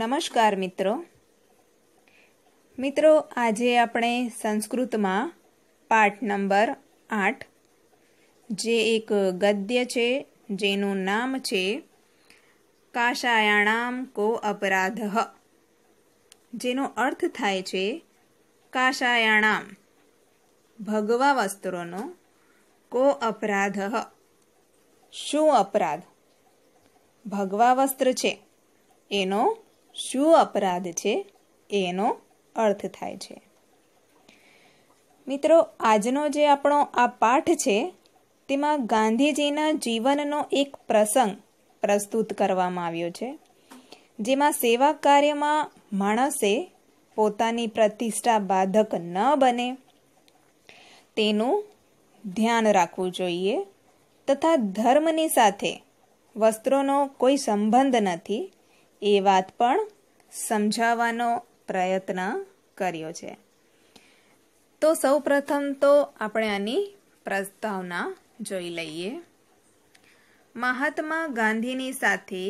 નમસ્કાર મિત્રો મિત્રો આજે આપણે સંસ્કૃતમાં પાઠ નંબર આઠ જે એક ગદ્ય છે જેનું નામ છે કાશાયાણામ કો અપરાધ જેનો અર્થ થાય છે કાશાયાણામ ભગવા વસ્ત્રોનો કો અપરાધ શું અપરાધ ભગવા વસ્ત્ર છે એનો શું અપરાધ છે એનો અર્થ થાય છે મિત્રો આજનો જે આપણો આ પાઠ છે તેમાં ગાંધીજીના જીવનનો એક પ્રસંગ પ્રસ્તુત કરવામાં આવ્યો છે જેમાં સેવા કાર્યમાં માણસે પોતાની પ્રતિષ્ઠા બાધક ન બને તેનું ધ્યાન રાખવું જોઈએ તથા ધર્મની સાથે વસ્ત્રોનો કોઈ સંબંધ નથી એ વાત પણ સમજાવવાનો પ્રયત્ન કર્યો છે તો સૌ પ્રથમ તો આપણે આની પ્રસ્તાવના જોઈ લઈએ મહાત્મા ગાંધીની સાથે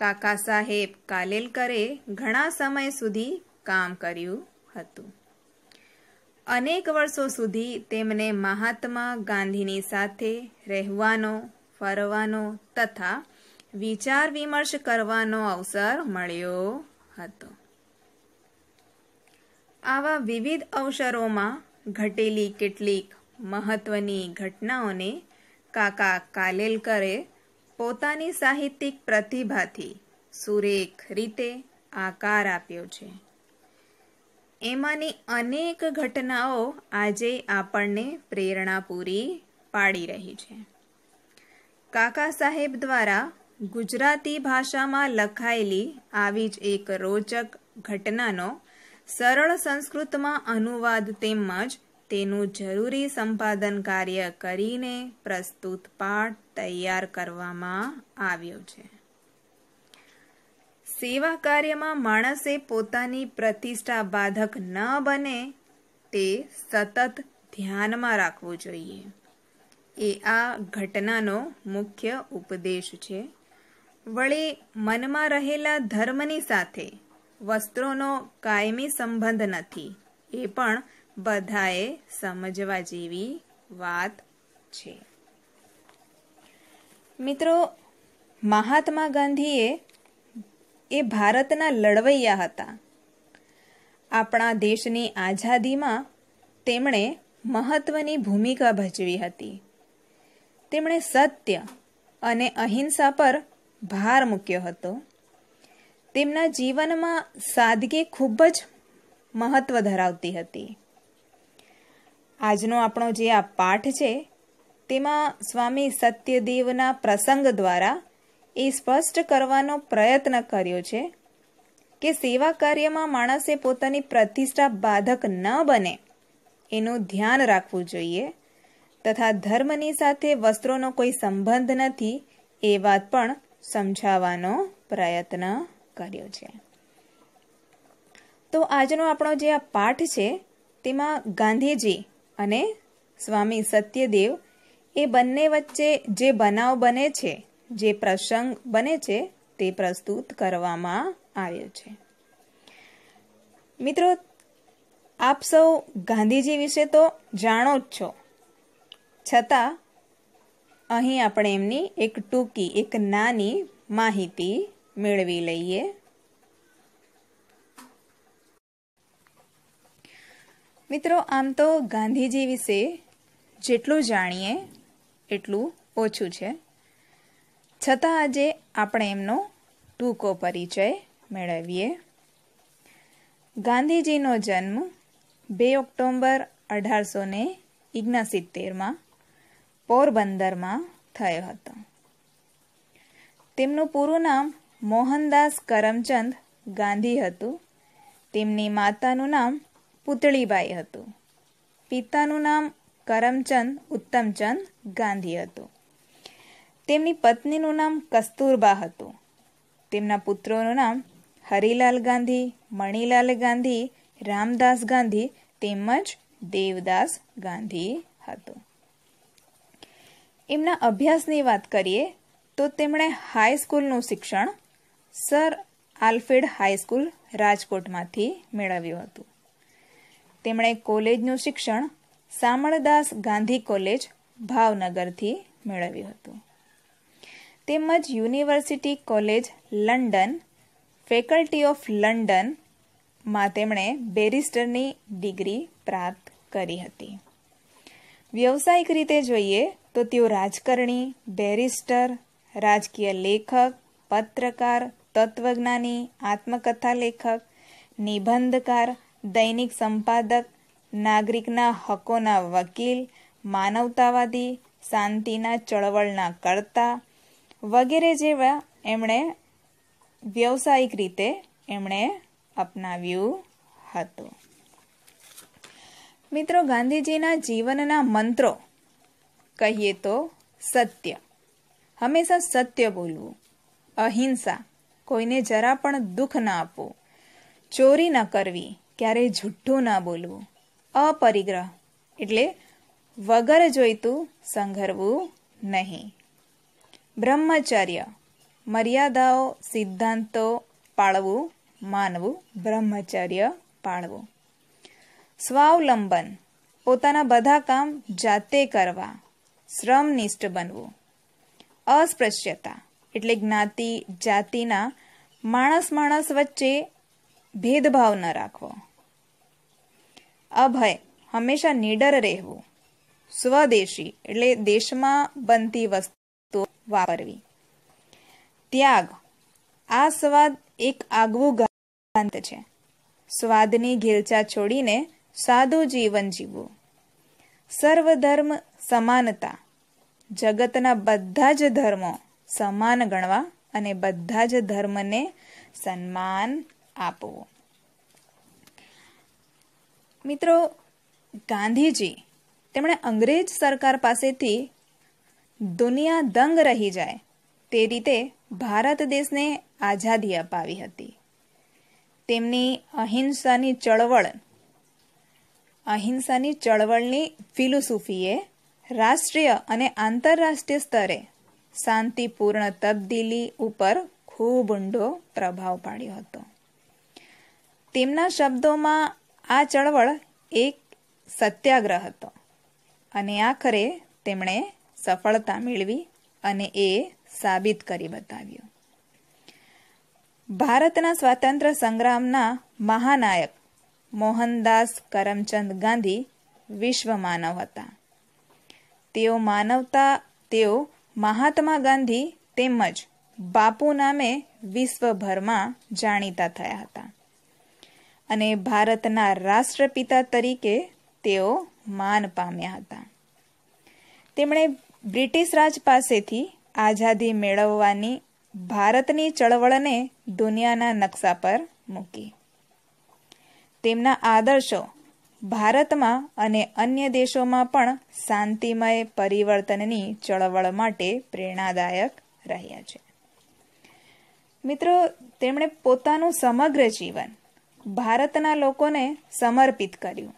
કાકા સાહેબ કાલેલકરે ઘણા સમય સુધી કામ કર્યું હતું અનેક વર્ષો સુધી તેમને મહાત્મા ગાંધીની સાથે રહેવાનો ફરવાનો તથા વિચાર વિમર્શ કરવાનો અવસર મળ્યો હતો આવા વિવિધ અવસરોમાં ઘટેલી કેટલીક મહત્વની ઘટનાઓને કાકા કાલેલકરે પોતાની સાહિત્યિક પ્રતિભાથી સુરેખ રીતે આકાર આપ્યો છે એમાંની અનેક ઘટનાઓ આજે આપણને પ્રેરણા પૂરી પાડી રહી છે કાકા સાહેબ દ્વારા ગુજરાતી ભાષામાં લખાયેલી આવી જ એક રોચક ઘટનાનો સરળ સંસ્કૃતમાં અનુવાદ તેમજ તેનું જરૂરી સંપાદન કાર્ય કરીને પ્રસ્તુત પાઠ તૈયાર કરવામાં આવ્યો છે સેવા કાર્યમાં માણસે પોતાની પ્રતિષ્ઠા બાધક ન બને તે સતત ધ્યાનમાં રાખવું જોઈએ એ આ ઘટનાનો મુખ્ય ઉપદેશ છે વળી મનમાં રહેલા ધર્મની સાથે વસ્ત્રોનો કાયમી સંબંધ નથી એ પણ બધાએ સમજવા જેવી વાત છે મિત્રો મહાત્મા ગાંધીએ એ ભારતના લડવૈયા હતા આપણા દેશની આઝાદીમાં તેમણે મહત્વની ભૂમિકા ભજવી હતી તેમણે સત્ય અને અહિંસા પર ભાર મૂક્યો હતો તેમના જીવનમાં સાદગી ખૂબ જ મહત્વ ધરાવતી હતી આજનો આપણો જે આ પાઠ છે તેમાં સ્વામી સત્યદેવના પ્રસંગ દ્વારા એ સ્પષ્ટ કરવાનો પ્રયત્ન કર્યો છે કે સેવા કાર્યમાં માણસે પોતાની પ્રતિષ્ઠા બાધક ન બને એનું ધ્યાન રાખવું જોઈએ તથા ધર્મની સાથે વસ્ત્રોનો કોઈ સંબંધ નથી એ વાત પણ સમજાવવાનો પ્રયત્ન કર્યો છે તો આજનો આપણો જે આ પાઠ છે તેમાં ગાંધીજી અને સ્વામી સત્યદેવ એ બંને વચ્ચે જે બનાવ બને છે જે પ્રસંગ બને છે તે પ્રસ્તુત કરવામાં આવ્યો છે મિત્રો આપ સૌ ગાંધીજી વિશે તો જાણો જ છો છતાં અહીં આપણે એમની એક ટૂંકી એક નાની માહિતી મેળવી લઈએ મિત્રો આમ તો ગાંધીજી વિશે જેટલું જાણીએ એટલું ઓછું છે છતાં આજે આપણે એમનો ટૂંકો પરિચય મેળવીએ ગાંધીજીનો જન્મ બે ઓક્ટોમ્બર અઢારસો ને ઓગણસિત્તેરમાં પોરબંદરમાં થયો હતો તેમનું પૂરું નામ મોહનદાસ કરમચંદ ગાંધી હતું તેમની માતાનું નામ પુતળીબાઈ હતું પિતાનું નામ કરમચંદ ઉત્તમચંદ ગાંધી હતું તેમની પત્નીનું નામ કસ્તુરબા હતું તેમના પુત્રોનું નામ હરિલાલ ગાંધી મણિલાલ ગાંધી રામદાસ ગાંધી તેમજ દેવદાસ ગાંધી હતું એમના અભ્યાસની વાત કરીએ તો તેમણે હાઈસ્કૂલનું શિક્ષણ સર આલ્ફેડ હાઈસ્કૂલ રાજકોટમાંથી મેળવ્યું હતું તેમણે કોલેજનું શિક્ષણ સામળદાસ ગાંધી કોલેજ ભાવનગરથી મેળવ્યું હતું તેમજ university college London faculty of લંડનમાં તેમણે બેરિસ્ટરની ડિગ્રી પ્રાપ્ત કરી હતી વ્યવસાયિક રીતે જોઈએ તો તેઓ રાજકારણી બેરિસ્ટર રાજકીય લેખક પત્રકાર તત્વજ્ઞાની આત્મકથા લેખક નિબંધકાર દૈનિક સંપાદક નાગરિકના હકોના વકીલ માનવતાવાદી શાંતિના ચળવળના કર્તા વગેરે જેવા એમણે વ્યવસાયિક રીતે એમણે અપનાવ્યું હતું મિત્રો ગાંધીજીના જીવનના મંત્રો કહીએ તો સત્ય હંમેશા સત્ય બોલવું અહિંસા કોઈને જરા પણ દુઃખ ન આપવું ચોરી ન કરવી ક્યારેય જુઠ્ઠું ન બોલવું અપરિગ્રહ એટલે વગર જોઈતું સંઘરવું નહીં બ્રહ્મચર્ય મર્યાદાઓ સિદ્ધાંતો પાળવું માનવું બ્રહ્મચર્ય પાળવું સ્વાવલંબન પોતાના બધા કામ જાતે કરવા શ્રમનિષ્ઠ બનવું અસ્પૃશ્યતા એટલે જ્ઞાતિ જાતિના માણસ માણસ વચ્ચે ભેદભાવ ન રાખવો અભય હંમેશા નિડર રહેવું સ્વદેશી એટલે દેશમાં બનતી વસ્તુઓ વાપરવી ત્યાગ આ સ્વાદ એક આગવું ગાંત છે સ્વાદની ઘેલચા છોડીને સાદું જીવન જીવો સર્વધર્મ સમાનતા જગતના બધા જ ધર્મો સમાન ગણવા અને બધા જ ધર્મને સન્માન આપવું મિત્રો ગાંધીજી તેમણે અંગ્રેજ સરકાર પાસેથી દુનિયા દંગ રહી જાય તે રીતે ભારત દેશને આઝાદી અપાવી હતી તેમની અહિંસાની ચળવળ અહિંસાની ચળવળની ફિલોસોફીએ રાષ્ટ્રીય અને આંતરરાષ્ટ્રીય સ્તરે શાંતિપૂર્ણ તબદીલી ઉપર ખૂબ ઊંડો પ્રભાવ પાડ્યો હતો તેમના શબ્દોમાં આ ચળવળ એક સત્યાગ્રહ હતો અને આખરે તેમણે સફળતા મેળવી અને એ સાબિત કરી બતાવ્યું ભારતના સ્વાતંત્ર્ય સંગ્રામના મહાનાયક મોહનદાસ કરમચંદ ગાંધી વિશ્વ માનવ હતા તેઓ માનવતા તેઓ મહાત્મા ગાંધી તેમજ બાપુ નામે વિશ્વભરમાં જાણીતા થયા હતા અને ભારતના રાષ્ટ્રપિતા તરીકે તેઓ માન પામ્યા હતા તેમણે બ્રિટિશ રાજ પાસેથી આઝાદી મેળવવાની ભારતની ચળવળને દુનિયાના નકશા પર મૂકી તેમના આદર્શો ભારતમાં અને અન્ય દેશોમાં પણ શાંતિમય પરિવર્તનની ચળવળ માટે પ્રેરણાદાયક રહ્યા છે મિત્રો તેમણે પોતાનું સમગ્ર જીવન ભારતના લોકોને સમર્પિત કર્યું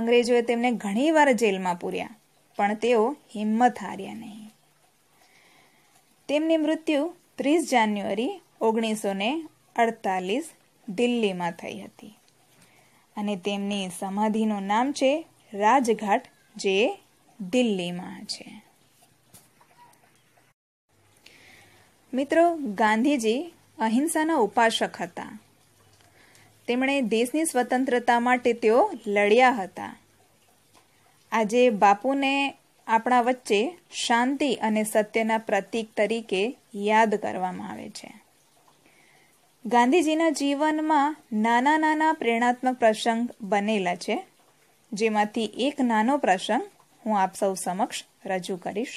અંગ્રેજોએ તેમને ઘણીવાર જેલમાં પૂર્યા પણ તેઓ હિંમત હાર્યા નહીં તેમની મૃત્યુ ત્રીસ જાન્યુઆરી ઓગણીસો ને અડતાલીસ દિલ્હીમાં થઈ હતી અને તેમની સમાધિનું નામ છે રાજઘાટ જે દિલ્હીમાં છે મિત્રો ગાંધીજી અહિંસાના ઉપાસક હતા તેમણે દેશની સ્વતંત્રતા માટે તેઓ લડ્યા હતા આજે બાપુને આપણા વચ્ચે શાંતિ અને સત્યના પ્રતીક તરીકે યાદ કરવામાં આવે છે ગાંધીજીના જીવનમાં નાના નાના પ્રેરણાત્મક પ્રસંગ બનેલા છે જેમાંથી એક નાનો પ્રસંગ હું આપ સૌ સમક્ષ રજૂ કરીશ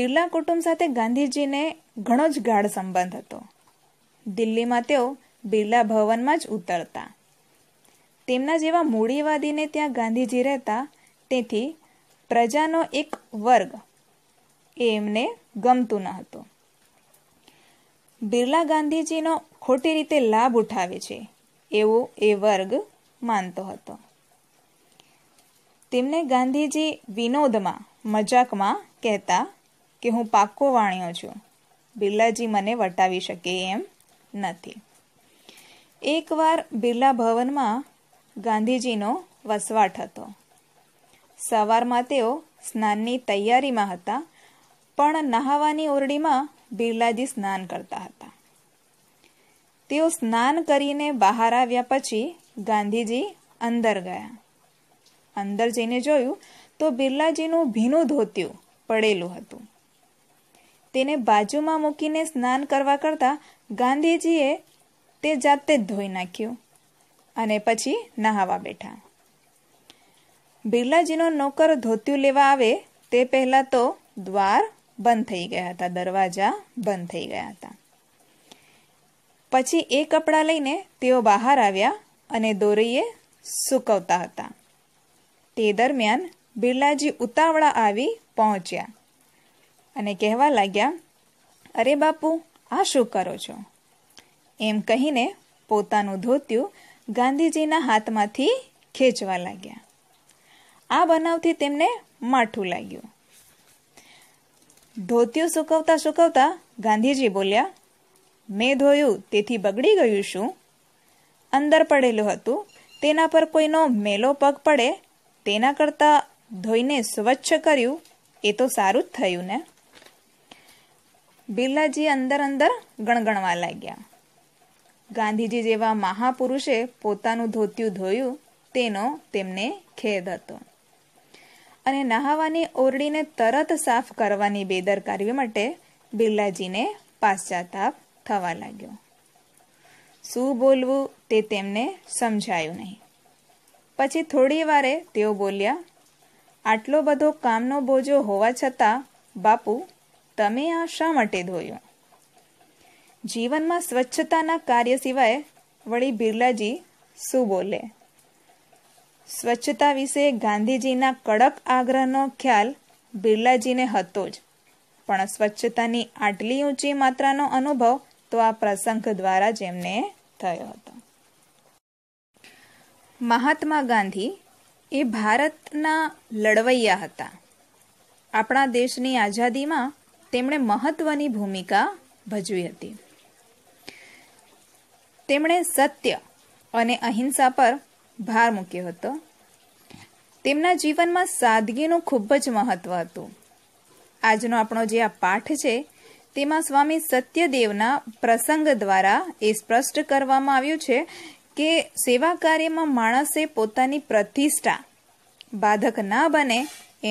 બિરલા કુટુંબ સાથે ગાંધીજીને ઘણો જ ગાઢ સંબંધ હતો દિલ્હીમાં તેઓ બિરલા ભવનમાં જ ઉતરતા તેમના જેવા મૂડીવાદીને ત્યાં ગાંધીજી રહેતા તેથી પ્રજાનો એક વર્ગ એ એમને ગમતું ન હતું બિરલા ગાંધીજીનો ખોટી રીતે લાભ ઉઠાવે છે એવો એ વર્ગ માનતો હતો તેમને ગાંધીજી વિનોદમાં મજાકમાં કહેતા કે હું પાક્કો વાણ્યો છું બિરલાજી મને વટાવી શકે એમ નથી એકવાર બિરલા ભવનમાં ગાંધીજીનો વસવાટ હતો સવારમાં તેઓ સ્નાનની તૈયારીમાં હતા પણ નહાવાની ઓરડીમાં બિરલાજી સ્નાન કરતા હતા તેઓ સ્નાન કરીને બહાર આવ્યા પછી ગાંધીજી અંદર ગયા અંદર જઈને જોયું તો બિરલાજીનું ભીનું ધોતિયું પડેલું હતું તેને બાજુમાં મૂકીને સ્નાન કરવા કરતા ગાંધીજીએ તે જાતે જ ધોઈ નાખ્યું અને પછી નહાવા બેઠા બિરલાજીનો નોકર ધોતિયું લેવા આવે તે પહેલા તો દ્વાર બંધ થઈ ગયા હતા દરવાજા બંધ થઈ ગયા હતા પછી એ કપડાં લઈને તેઓ બહાર આવ્યા અને દોરીએ સૂકવતા હતા તે દરમિયાન બિરલાજી ઉતાવળા આવી પહોંચ્યા અને કહેવા લાગ્યા અરે બાપુ આ શું કરો છો એમ કહીને પોતાનું ધોત્યું ગાંધીજીના હાથમાંથી ખેંચવા લાગ્યા આ બનાવથી તેમને માઠું લાગ્યું ધોતિયું સૂકવતા સૂકવતા ગાંધીજી બોલ્યા મેં ધોયું તેથી બગડી ગયું શું અંદર પડેલું હતું તેના પર કોઈનો મેલો પગ પડે તેના કરતાં ધોઈને સ્વચ્છ કર્યું એ તો સારું જ થયું ને બિરલાજી અંદર અંદર ગણગણવા લાગ્યા ગાંધીજી જેવા મહાપુરુષે પોતાનું ધોતિયું ધોયું તેનો તેમને ખેદ હતો અને નહાવાની ઓરડીને તરત સાફ કરવાની બેદરકારી માટે બિરલાજીને પાશ્ચાતાપ થવા લાગ્યો શું બોલવું તે તેમને સમજાયું નહીં પછી થોડી વારે તેઓ બોલ્યા આટલો બધો કામનો બોજો હોવા છતાં બાપુ તમે આ શા માટે ધોયું જીવનમાં સ્વચ્છતાના કાર્ય સિવાય વળી બિરલાજી શું બોલે સ્વચ્છતા વિશે ગાંધીજીના કડક આગ્રહનો ખ્યાલ બિરલાજીને હતો જ પણ સ્વચ્છતાની આટલી ઊંચી માત્રાનો અનુભવ તો આ પ્રસંગ દ્વારા જ એમને થયો હતો મહાત્મા ગાંધી એ ભારતના લડવૈયા હતા આપણા દેશની આઝાદીમાં તેમણે મહત્વની ભૂમિકા ભજવી હતી તેમણે સત્ય અને અહિંસા પર ભાર મૂક્યો હતો તેમના જીવનમાં સાદગીનું ખૂબ જ મહત્વ હતું આજનો આપણો જે આ પાઠ છે તેમાં સ્વામી સત્યદેવના પ્રસંગ દ્વારા એ સ્પષ્ટ કરવામાં આવ્યું છે કે સેવા કાર્યમાં માણસે પોતાની પ્રતિષ્ઠા બાધક ના બને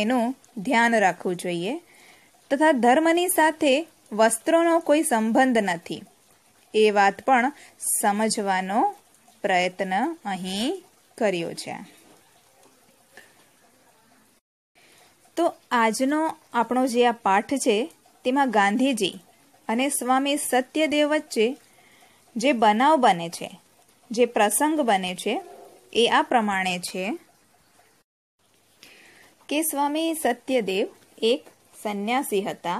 એનું ધ્યાન રાખવું જોઈએ તથા ધર્મની સાથે વસ્ત્રોનો કોઈ સંબંધ નથી એ વાત પણ સમજવાનો પ્રયત્ન અહીં કર્યો છે તો આજનો આપણો જે આ પાઠ છે તેમાં ગાંધીજી અને સ્વામી સત્યદેવ વચ્ચે જે બનાવ બને છે જે પ્રસંગ બને છે એ આ પ્રમાણે છે કે સ્વામી સત્યદેવ એક સંન્યાસી હતા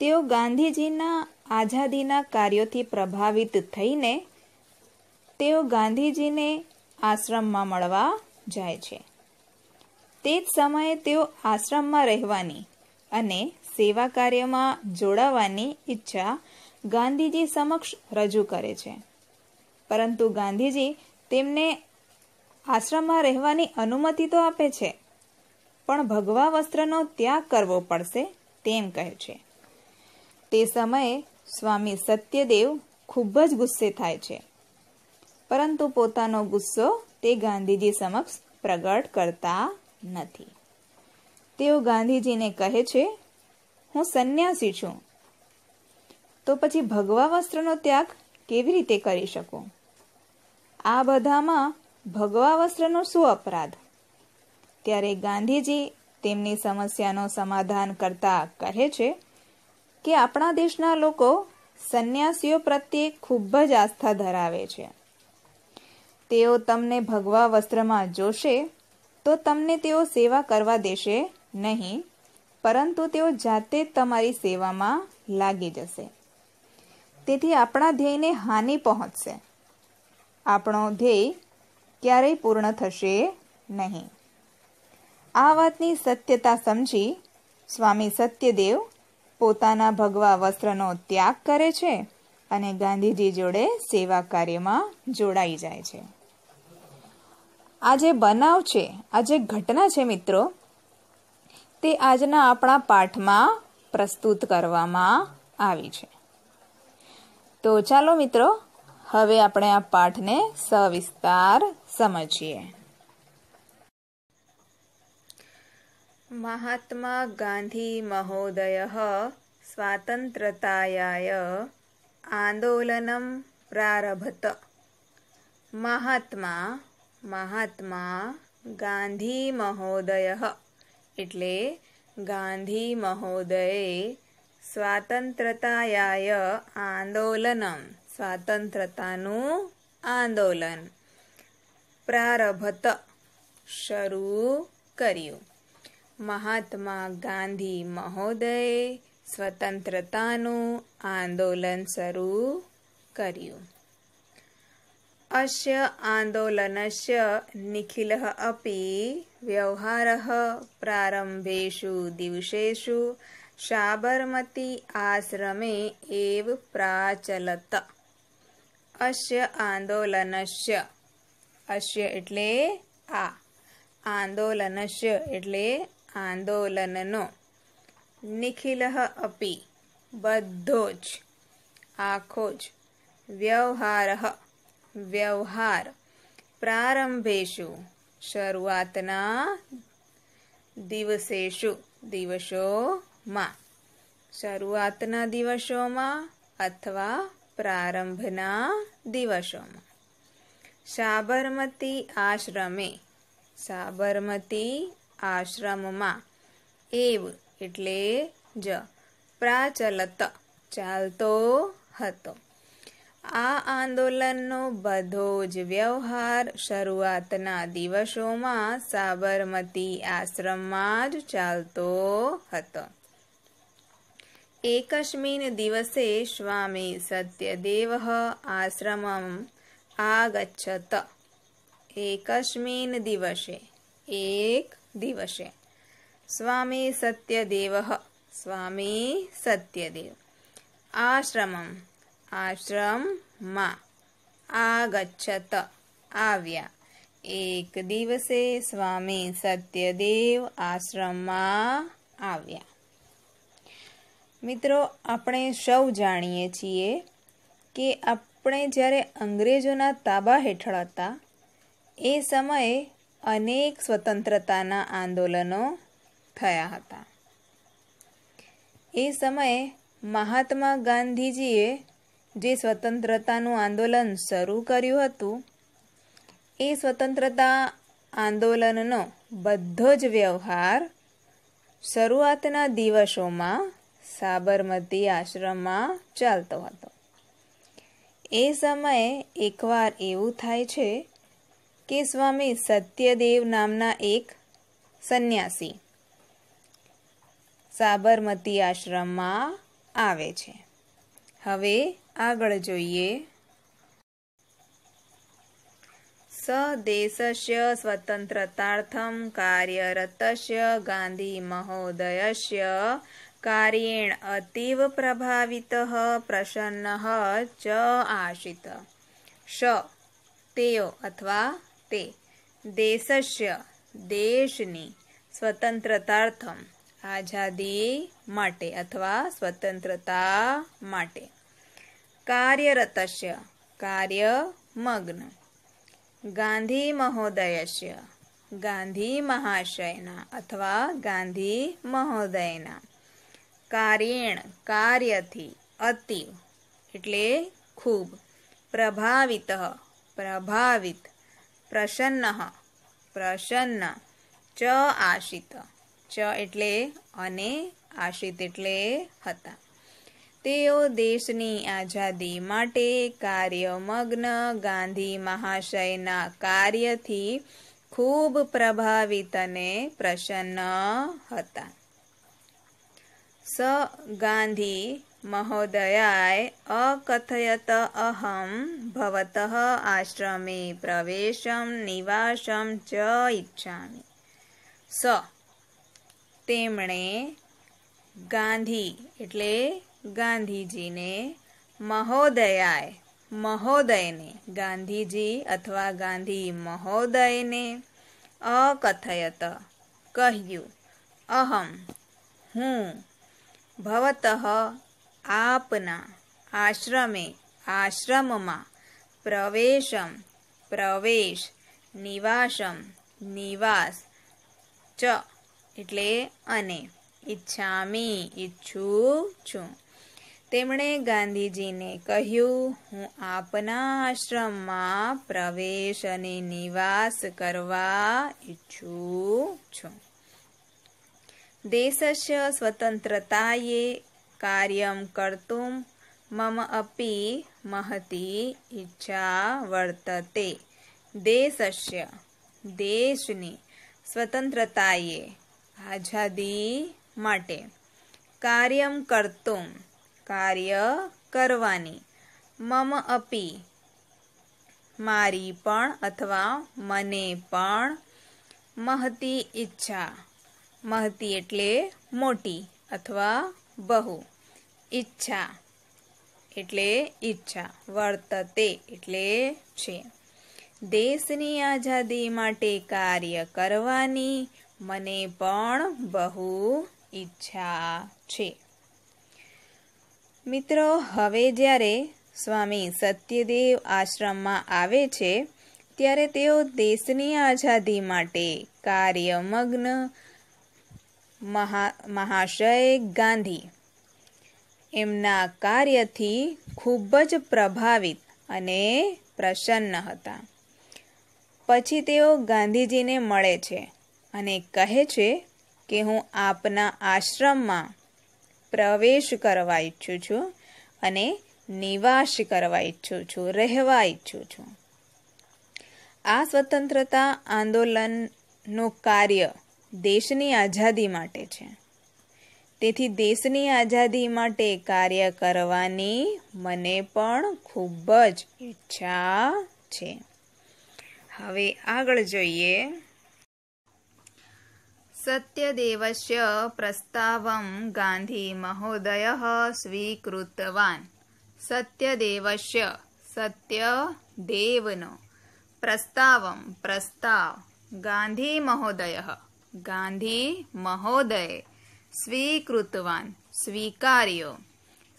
તેઓ ગાંધીજીના આઝાદીના કાર્યોથી પ્રભાવિત થઈને તેઓ ગાંધીજીને આશ્રમમાં મળવા જાય છે તે જ સમયે તેઓ આશ્રમમાં રહેવાની અને સેવા કાર્યમાં જોડાવાની ઈચ્છા ગાંધીજી સમક્ષ રજૂ કરે છે પરંતુ ગાંધીજી તેમને આશ્રમમાં રહેવાની અનુમતિ તો આપે છે પણ ભગવા વસ્ત્રનો ત્યાગ કરવો પડશે તેમ કહે છે તે સમયે સ્વામી સત્યદેવ ખૂબ જ ગુસ્સે થાય છે પરંતુ પોતાનો ગુસ્સો તે ગાંધીજી સમક્ષ પ્રગટ કરતા નથી તેઓ ગાંધીજીને કહે છે હું સંન્યાસી છું તો પછી ભગવા વસ્ત્રનો ત્યાગ કેવી રીતે કરી શકું આ બધામાં ભગવા વસ્ત્રનો શું અપરાધ ત્યારે ગાંધીજી તેમની સમસ્યાનો સમાધાન કરતા કહે છે કે આપણા દેશના લોકો સંન્યાસીઓ પ્રત્યે ખૂબ જ આસ્થા ધરાવે છે તેઓ તમને ભગવા વસ્ત્રમાં જોશે તો તમને તેઓ સેવા કરવા દેશે નહીં પરંતુ તેઓ જાતે તમારી સેવામાં લાગી જશે તેથી આપણા ધ્યેયને હાનિ પહોંચશે આપણો ધ્યેય ક્યારેય પૂર્ણ થશે નહીં આ વાતની સત્યતા સમજી સ્વામી સત્યદેવ પોતાના ભગવા વસ્ત્રનો ત્યાગ કરે છે અને ગાંધીજી જોડે સેવા કાર્યમાં જોડાઈ જાય છે આ જે બનાવ છે આ જે ઘટના છે મિત્રો તે આજના આપણા પાઠમાં પ્રસ્તુત કરવામાં આવી છે તો ચાલો મિત્રો હવે આપણે આ પાઠને સવિસ્તાર સમજીએ મહાત્મા ગાંધી મહોદય સ્વાતંત્રતાયાય આંદોલનમ પ્રારભત મહાત્મા महात्मा गांधी महोदयह એટલે ગાંધી મહોદયે સ્વતંત્રતાયાય આંદોલનમ સ્વતંત્રતાનું આંદોલન પ્રારભત શરુ કર્યો महात्मा गांधी महोदय સ્વતંત્રતાનું આંદોલન સરૂ કર્યો अस्य आन्दोलनस्य निखिलः अपि व्यवहारः प्रारम्भेषु दिवसेषु साबरमती आश्रमे एव प्राचलत अस्य आन्दोलनस्य अस्य એટલે आ आन्दोलनस्य એટલે આંદોલનનો निखिलः अपि બધો જ व्यवहारः વ્યવહાર પ્રારંભેશુ શરૂઆતના દિવસેશુ દિવસોમાં શરૂઆતના દિવસોમાં અથવા પ્રારંભના દિવસોમાં સાબરમતી આશ્રમે સાબરમતી આશ્રમમાં એવ એટલે જ પ્રાચલત ચાલતો હતો આ આંદોલનનો બધો જ વ્યવહાર શરૂઆતના દિવસોમાં સાબરમતી આશ્રમમાં જ ચાલતો હતો એકસ્મિન દિવસે સ્વામી સત્યદેવ આશ્રમ આગચ્છત એકસ્મિન દિવસે એક દિવસે સ્વામી સત્યદેવ સ્વામી સત્યદેવ આશ્રમ આશ્રમમાં આગચ્છત આવ્યા એક દિવસે સ્વામી સત્યદેવ આશ્રમમાં આવ્યા મિત્રો આપણે સૌ જાણીએ છીએ કે આપણે જ્યારે અંગ્રેજોના તાબા હેઠળ હતા એ સમયે અનેક સ્વતંત્રતાના આંદોલનો થયા હતા એ સમયે મહાત્મા ગાંધીજીએ જે સ્વતંત્રતાનું આંદોલન શરૂ કર્યું હતું એ સ્વતંત્રતા આંદોલનનો બધો જ વ્યવહાર શરૂઆતના દિવસોમાં સાબરમતી આશ્રમમાં ચાલતો હતો એ સમયે એકવાર એવું થાય છે કે સ્વામી સત્યદેવ નામના એક સંન્યાસી સાબરમતી આશ્રમમાં આવે છે હવે આગળ જોઈએ સદેશસ્ય સ્વતંત્રતાર્થમ કાર્યરતસ્ય ગાંધી મહોદયસ્ય કાર્યેણ અતીવ પ્રભાવિત પ્રસન્ન ચ આશિત શ તેઓ અથવા તે દેશસ્ય દેશની સ્વતંત્રતાર્થમ આઝાદી માટે અથવા સ્વતંત્રતા માટે કાર્યરતસ્ય કાર્યમગ્ન ગાંધી મહોદયસ્ય ગાંધી મહાશયના અથવા ગાંધી મહોદયના કાર્યેણ કાર્યથી અતિ એટલે ખૂબ પ્રભાવિત પ્રભાવિત પ્રસન્ન પ્રસન્ન ચ આશિત ચ એટલે અને આશિત એટલે હતા તેઓ દેશની આઝાદી માટે કાર્યમગ્ન ગાંધી મહાશયના કાર્યથી ખૂબ પ્રભાવિત અને પ્રસન્ન હતા સ ગાંધી મહોદયાય અકથયત અહમ ભવત આશ્રમે પ્રવેશમ નિવાસમ ચ ઈચ્છામિ સ તેમણે ગાંધી એટલે ગાંધીજીને મહોદયાય મહોદયને ગાંધીજી અથવા ગાંધી મહોદયને અકથયત કહ્યું અહમ હું ભવતઃ આપના આશ્રમે આશ્રમમાં પ્રવેશમ પ્રવેશ નિવાસમ નિવાસ ચ એટલે અને ઈચ્છામી ઈચ્છું છું તેમણે ગાંધીજીને કહ્યું હું આપના આશ્રમમાં પ્રવેશ અને નિવાસ કરવા ઈચ્છું છું દેશસ્ય સ્વતંત્રતાએ કાર્ય કર્તુમ મમ અપી મહતી ઈચ્છા વર્તતે દેશસ્ય દેશની સ્વતંત્રતાએ આઝાદી માટે કાર્યમ કરતું કાર્ય કરવાની મમ અપી મારી પણ અથવા મને પણ મહતી ઈચ્છા મહતી એટલે મોટી અથવા બહુ ઈચ્છા એટલે ઈચ્છા વર્તતે એટલે છે દેશની આઝાદી માટે કાર્ય કરવાની મને પણ બહુ ઈચ્છા છે મિત્રો હવે જ્યારે સ્વામી સત્યદેવ આશ્રમમાં આવે છે ત્યારે તેઓ દેશની આઝાદી માટે કાર્યમગ્ન મહા મહાશય ગાંધી એમના કાર્યથી ખૂબ જ પ્રભાવિત અને પ્રસન્ન હતા પછી તેઓ ગાંધીજીને મળે છે અને કહે છે કે હું આપના આશ્રમમાં પ્રવેશ કરવા ઈચ્છું છું અને નિવાસ કરવા ઈચ્છું છું રહેવા ઈચ્છું છું આ સ્વતંત્રતા આંદોલનનું કાર્ય દેશની આઝાદી માટે છે તેથી દેશની આઝાદી માટે કાર્ય કરવાની મને પણ ખૂબ જ ઈચ્છા છે હવે આગળ જોઈએ सत्यदेवस्य प्रस्तावं गान्धीमहोदयः स्वीकृतवान् सत्यदेवस्य सत्यदेवन प्रस्तावं प्रस्ताव गान्धीमहोदयः गान्धीमहोदये स्वीकृतवान् स्वीकार्य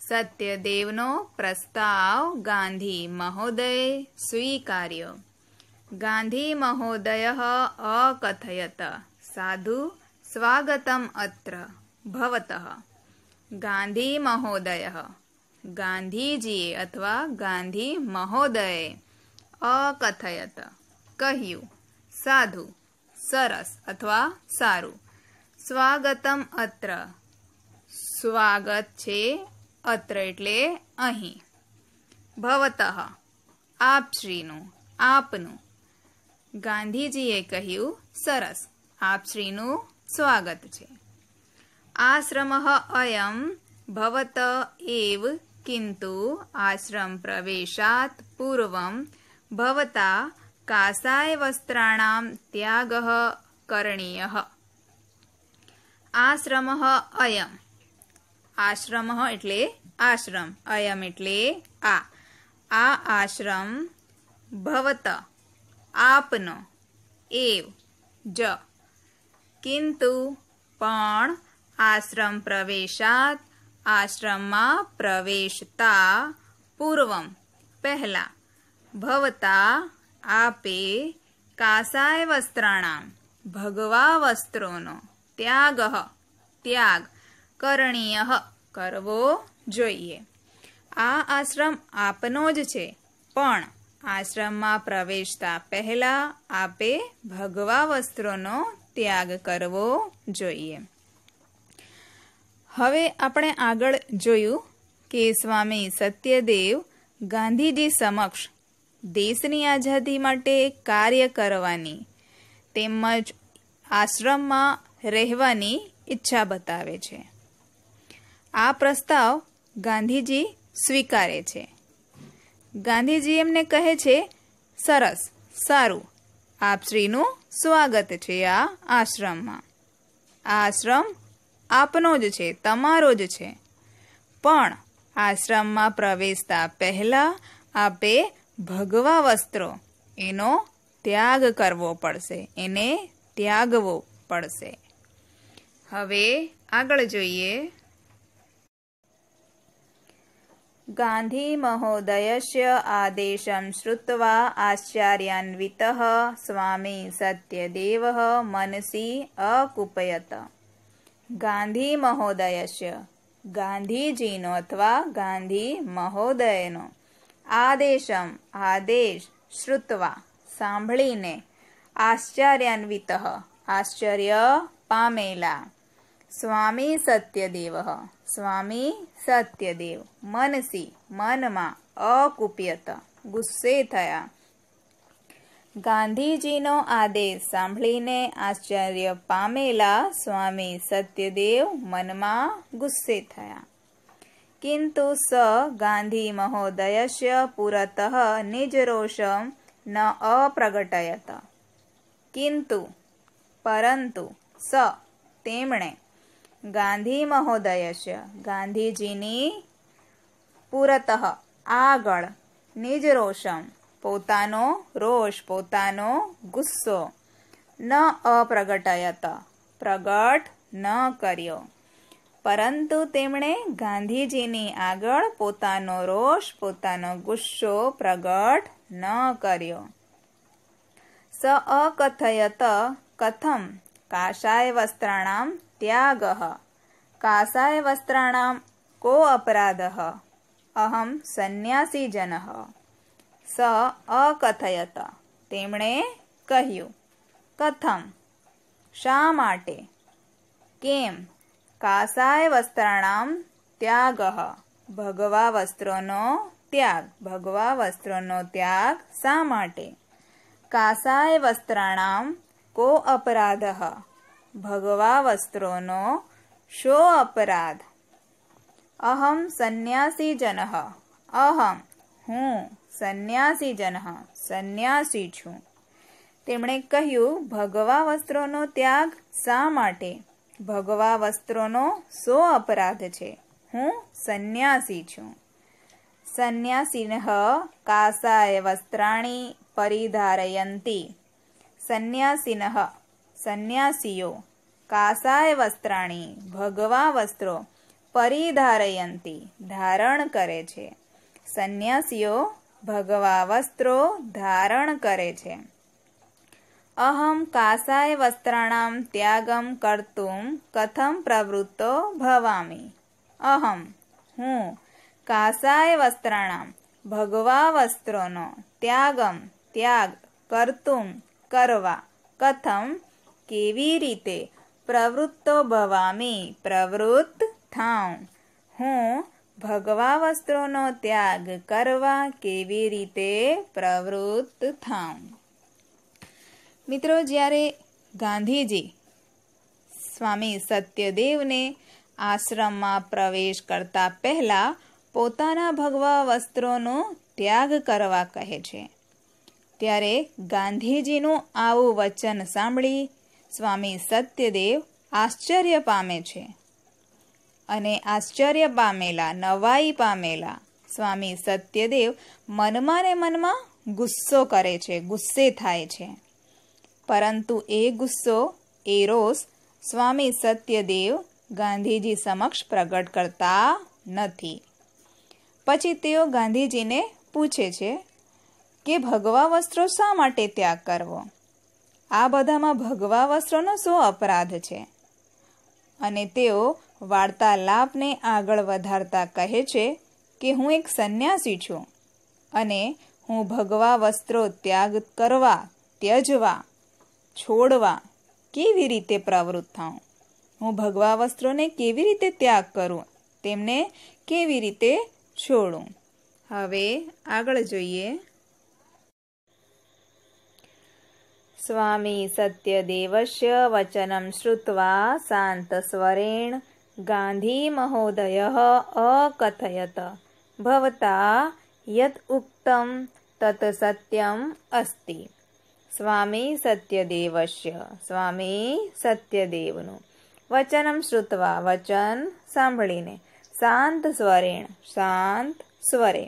सत्यदेवनो प्रस्ताव गान्धीमहोदये स्वीकार्य गान्धीमहोदयः अकथयत સાધુ સ્વાગતમ અત્ર ભવત ગાંધી મહોદય ગાંધીજીએ અથવા ગાંધી મહોદયે અકથયત કહ્યું સાધુ સરસ અથવા સારું સ્વાગતમ અત્ર સ્વાગત છે અત્ર એટલે અહીં ભવતઃ આપશ્રીનું આપનું ગાંધીજીએ કહ્યું સરસ આપ શ્રીનું સ્વાગત છે આશ્રમ અયમ ભવત એવ કિંતુ આશ્રમ પ્રવેશાત પૂર્વમ ભવતા કાસાય વસ્ત્રાણામ ત્યાગ કરણીય આશ્રમ અયમ આશ્રમ એટલે આશ્રમ અયમ એટલે આ આ આશ્રમ ભવત આપનો એવ જ કિંતુ પણ આશ્રમ પ્રવેશાત આશ્રમમાં પ્રવેશતા પૂર્વમ પહેલા ભવતા આપે કાસાય વસ્ત્રાણામ ભગવા વસ્ત્રોનો ત્યાગ ત્યાગ કરણીય કરવો જોઈએ આ આશ્રમ આપનો જ છે પણ આશ્રમમાં પ્રવેશતા પહેલા આપે ભગવા વસ્ત્રોનો ત્યાગ કરવો જોઈએ હવે આપણે આગળ જોયું કે સ્વામી સત્યદેવ ગાંધીજી સમક્ષ દેશની આઝાદી માટે કાર્ય કરવાની તેમજ આશ્રમમાં રહેવાની ઈચ્છા બતાવે છે આ પ્રસ્તાવ ગાંધીજી સ્વીકારે છે ગાંધીજી એમને કહે છે સરસ સારું આપ શ્રીનું સ્વાગત છે આ આશ્રમમાં આશ્રમ આપનો જ છે તમારો જ છે પણ આશ્રમમાં પ્રવેશતા પહેલાં આપે ભગવા વસ્ત્રો એનો ત્યાગ કરવો પડશે એને ત્યાગવો પડશે હવે આગળ જોઈએ गान्धीमहोदयस्य आदेशं श्रुत्वा आश्चर्यान्वितः स्वामी सत्यदेवः मनसि अकुपयत गान्धीमहोदयस्य गान्धीजीनो अथवा ગાંધીમહોદયનો આદેશમ આદેશ શ્રુત્વા સાંભળીને આશ્ચર્યાન્વિત આશ્ચર્ય પામેલા સ્વામી સત્યદેવ સ્વામી સત્યદેવ મનસી મનમાં અકુપ્યત ગુસ્સે થયા ગાંધીજીનો આદેશ સાંભળીને આશ્ચર્ય પામેલા સ્વામી સત્યદેવ મનમાં ગુસ્સે થયા કિંતુ સ ગાંધી મહોદયસ્ય પુરતઃ નિજરોષમ ન અપ્રગટયત કિંતુ પરંતુ સ તેમણે ગાંધી મહોદયસ્ય ગાંધીજીની પુરતઃ આગળ નિજરોષમ પોતાનો રોષ પોતાનો ગુસ્સો ન અપ્રગટયત પ્રગટ ન કર્યો પરંતુ તેમણે ગાંધીજીની આગળ પોતાનો રોષ પોતાનો ગુસ્સો પ્રગટ ન કર્યો સ અકથયત કથમ કાશાય વસ્ત્રાણામ त्याग कासाय वस्त्राण को अपराध અહમ સંન્યાસી જન સ અકથયત તેમણે કહ્યું કથમ શા માટે કેમ કાસાય વસ્ત્રાણામ ત્યાગ ભગવા વસ્ત્રોનો ત્યાગ ભગવા વસ્ત્રોનો ત્યાગ શા માટે કાસાય વસ્ત્રાણામ કો અપરાધ ભગવા વસ્ત્રોનો શો અપરાધ અહમ સંન્યાસી જન અહમ હું સંન્યાસી જન સંન્યાસી છું તેમણે કહ્યું ભગવા વસ્ત્રોનો ત્યાગ શા માટે ભગવા વસ્ત્રોનો શો અપરાધ છે હું સંન્યાસી છું સંન્યાસીન કાસાય વસ્ત્રાણી પરિધારયંતી સંન્યાસીન સન્યાસીઓ કાસાય વસ્ત્રાણી ભગવા વસ્ત્રો પરિધારયંતી ધારણ કરે છે સન્યાસીઓ ભગવા વસ્ત્રો ધારણ કરે છે અહમ કાસાય વસ્ત્રાણામ ત્યાગમ કર્તુમ કથમ પ્રવૃત્તો ભવામી અહમ હું કાસાય વસ્ત્રાણામ ભગવા વસ્ત્રોનો ત્યાગમ ત્યાગ કર્તુમ કરવા કથમ કેવી રીતે પ્રવૃત્તો ભવામી પ્રવૃત્ત થાઉં હું ભગવા વસ્ત્રોનો ત્યાગ કરવા કેવી રીતે પ્રવૃત્ત થાઉં મિત્રો જ્યારે ગાંધીજી સ્વામી સત્યદેવને આશ્રમમાં પ્રવેશ કરતા પહેલા પોતાના ભગવા વસ્ત્રોનો ત્યાગ કરવા કહે છે ત્યારે ગાંધીજીનું આવું વચન સાંભળી સ્વામી સત્યદેવ આશ્ચર્ય પામે છે અને આશ્ચર્ય પામેલા નવાઈ પામેલા સ્વામી સત્યદેવ મનમાં ને મનમાં ગુસ્સો કરે છે ગુસ્સે થાય છે પરંતુ એ ગુસ્સો એ રોષ સ્વામી સત્યદેવ ગાંધીજી સમક્ષ પ્રગટ કરતા નથી પછી તેઓ ગાંધીજીને પૂછે છે કે ભગવા વસ્ત્રો શા માટે ત્યાગ કરવો આ બધામાં ભગવા વસ્ત્રોનો શું અપરાધ છે અને તેઓ વાર્તાલાપને આગળ વધારતા કહે છે કે હું એક સંન્યાસી છું અને હું ભગવા વસ્ત્રો ત્યાગ કરવા ત્યજવા છોડવા કેવી રીતે પ્રવૃત્ત થાઉં હું ભગવા વસ્ત્રોને કેવી રીતે ત્યાગ કરું તેમને કેવી રીતે છોડું હવે આગળ જોઈએ स्वामी सत्यदेवस्य वचनं श्रुत्वा शान्तस्वरेण गान्धीमहोदयः अकथयत् भवता यत् उक्तं तत् सत्यम् अस्ति स्वामी सत्यदेवस्य स्वामी सत्यदेवनु वचनं श्रुत्वा वचन साम्भळिने शान्तस्वरेण शान्तस्वरे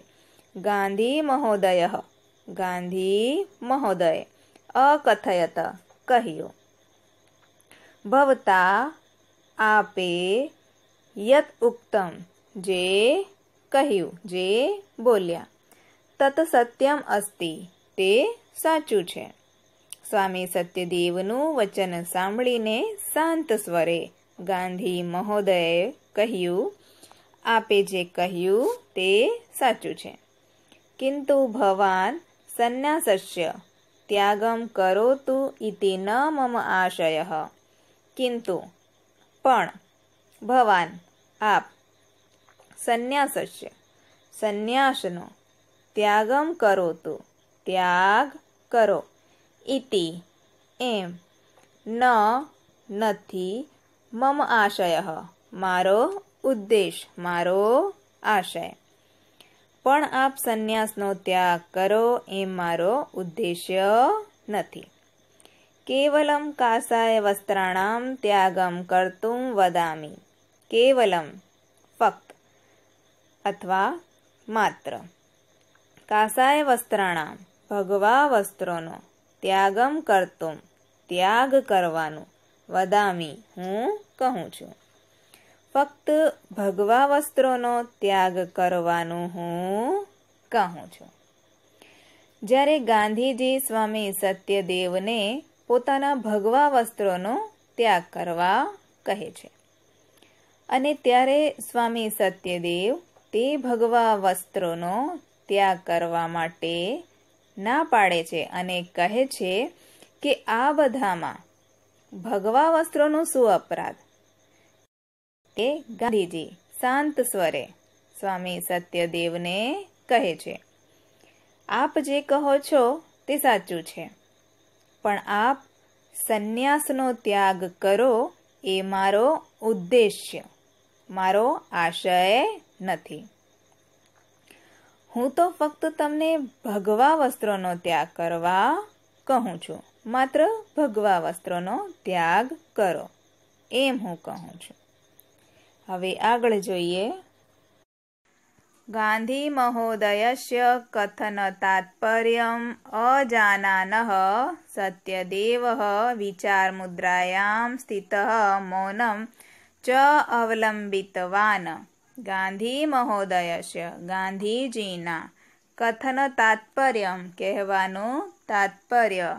गान्धीमहोदयः गान्धिमहोदये અકથયત કહ્યું ભવતા આપે યત ઉક્તમ જે કહ્યું જે બોલ્યા તત સત્યમ અસ્તિ તે સાચું છે સ્વામી સત્યદેવનું વચન સાંભળીને શાંત સ્વરે ગાંધી મહોદયે કહ્યું આપે જે કહ્યું તે સાચું છે કિંતુ ભવાન સંન્યાસસ્ય ત્યાગમ કરોતુ ઇતિ ન મમ આશય કિંતુ પણ ભવાન આપ સંન્યાસસ્ય સંન્યાસનો ત્યાગમ કરોતુ ત્યાગ કરો ઇતિ એમ ન નથી મમ આશય મારો ઉદ્દેશ મારો આશય પણ આપ સંન્યાસનો ત્યાગ કરો એ મારો ઉદ્દેશ્ય નથી કેવલમ કાસાય વસ્ત્રાણામ ત્યાગમ કરતું વદામી કેવલમ ફક્ત અથવા માત્ર કાસાય વસ્ત્રાણામ ભગવા વસ્ત્રોનો ત્યાગમ કરતું ત્યાગ કરવાનું વદામી હું કહું છું ફક્ત ભગવા વસ્ત્રોનો ત્યાગ કરવાનું હું કહું છું જ્યારે ગાંધીજી સ્વામી સત્યદેવને પોતાના ભગવા વસ્ત્રોનો ત્યાગ કરવા કહે છે અને ત્યારે સ્વામી સત્યદેવ તે ભગવા વસ્ત્રોનો ત્યાગ કરવા માટે ના પાડે છે અને કહે છે કે આ બધામાં ભગવા વસ્ત્રોનો શું અપરાધ એ ગાંધીજી શાંત સ્વરે સ્વામી સત્યદેવને કહે છે આપ જે કહો છો તે સાચું છે પણ આપ સંન્યાસનો ત્યાગ કરો એ મારો ઉદ્દેશ્ય મારો આશય નથી હું તો ફક્ત તમને ભગવા વસ્ત્રોનો ત્યાગ કરવા કહું છું માત્ર ભગવા વસ્ત્રોનો ત્યાગ કરો એમ હું કહું છું હવે આગળ જોઈએ ગાંધી મહોદયસ્ય કથન તાત્પર્યમ અજાનાન સત્યદેવ વિચાર મુદ્રાયામ સ્થિત મૌનમ ચ અવલંબિતવાન ગાંધી મહોદયસ્ય ગાંધીજીના કથન તાત્પર્યમ કહેવાનું તાત્પર્ય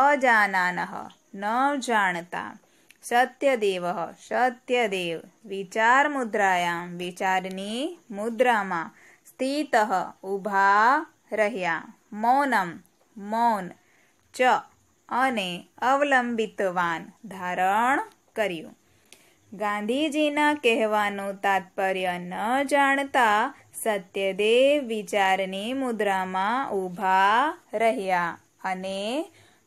અજાનાન ન જાણતા સત્યદેવ સત્યદેવ વિચાર મુદ્રાયામ વિચારની મુદ્રામાં સ્થિત ઊભા રહ્યા મૌનમ મૌન ચ અને અવલંબિતવાન ધારણ કર્યું ગાંધીજીના કહેવાનું તાત્પર્ય ન જાણતા સત્યદેવ વિચારની મુદ્રામાં ઊભા રહ્યા અને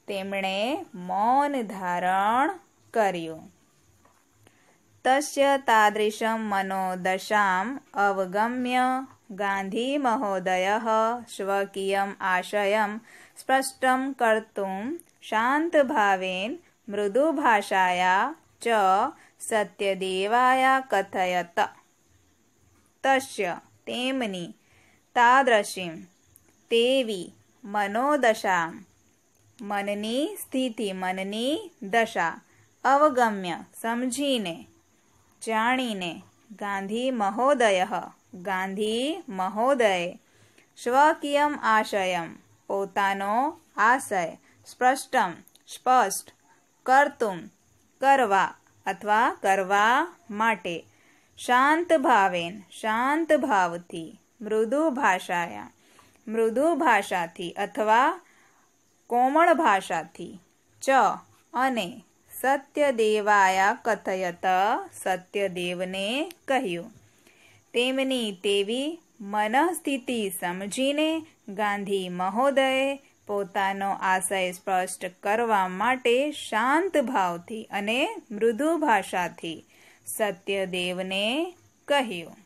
તેમણે મૌન ધારણ કર્યું તસ્ય તાદૃશમ મનોદશામ અવગમ્ય ગાંધી મહોદય સ્વકીયમ આશયમ સ્પષ્ટમ કર્તુમ શાંતભાવેન મૃદુભાષાયા ચ સત્યદેવાયા કથયત તસ્ય તેમની તાદૃશીમ તેવી મનોદશા મનની સ્થિતિ મનની દશા અવગમ્ય સમજીને જાણીને ગાંધી મહોદય ગાંધી મહોદય સ્વકીયમ આશયમ પોતાનો આશય સ્પષ્ટમ સ્પષ્ટ કર્તુમ કરવા અથવા કરવા માટે શાંત ભાવેન શાંત ભાવથી મૃદુ ભાષાયા મૃદુ ભાષાથી અથવા કોમળ ભાષાથી ચ અને સત્યદેવાયા કથયત સત્યદેવને કહ્યું તેમની તેવી મનઃસ્થિતિ સમજીને ગાંધી મહોદયે પોતાનો આશય સ્પષ્ટ કરવા માટે શાંત ભાવથી અને મૃદુ ભાષાથી સત્યદેવને કહ્યું